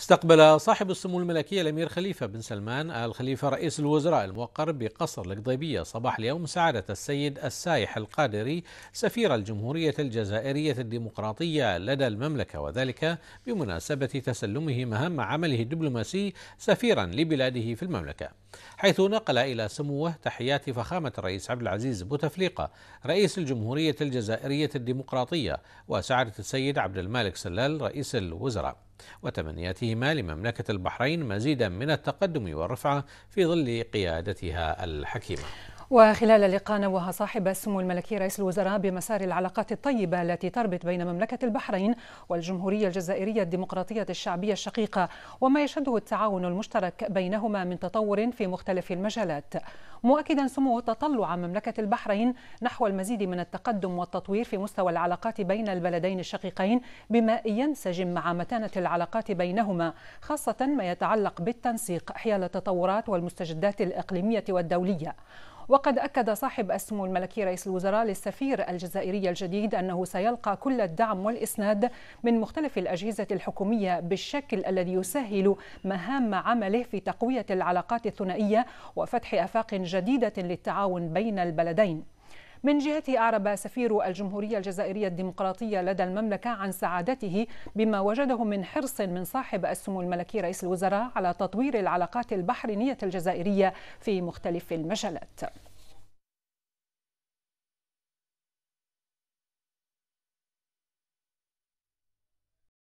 استقبل صاحب السمو الملكي الأمير خليفة بن سلمان آل خليفة رئيس الوزراء الموقر بقصر القضيبية صباح اليوم سعادة السيد السايح القادري سفير الجمهورية الجزائرية الديمقراطية لدى المملكة وذلك بمناسبة تسلمه مهام عمله الدبلوماسي سفيرا لبلاده في المملكة حيث نقل إلى سموه تحيات فخامة الرئيس عبد العزيز بوتفليقة رئيس الجمهورية الجزائرية الديمقراطية وسعادة السيد عبد المالك سلال رئيس الوزراء وتمنياتهما لمملكة البحرين مزيدا من التقدم والرفعة في ظل قيادتها الحكيمة وخلال اللقاء نوه صاحب السمو الملكي رئيس الوزراء بمسار العلاقات الطيبة التي تربط بين مملكة البحرين والجمهورية الجزائرية الديمقراطية الشعبية الشقيقة وما يشهده التعاون المشترك بينهما من تطور في مختلف المجالات مؤكدا سموه تطلع مملكة البحرين نحو المزيد من التقدم والتطوير في مستوى العلاقات بين البلدين الشقيقين بما ينسجم مع متانة العلاقات بينهما خاصة ما يتعلق بالتنسيق حيال التطورات والمستجدات الإقليمية والدولية وقد أكد صاحب السمو الملكي رئيس الوزراء للسفير الجزائري الجديد أنه سيلقى كل الدعم والإسناد من مختلف الأجهزة الحكومية بالشكل الذي يسهل مهام عمله في تقوية العلاقات الثنائية وفتح آفاق جديدة للتعاون بين البلدين من جهته أعرب سفير الجمهورية الجزائرية الديمقراطية لدى المملكة عن سعادته بما وجده من حرص من صاحب السمو الملكي رئيس الوزراء على تطوير العلاقات البحرينية الجزائرية في مختلف المجالات.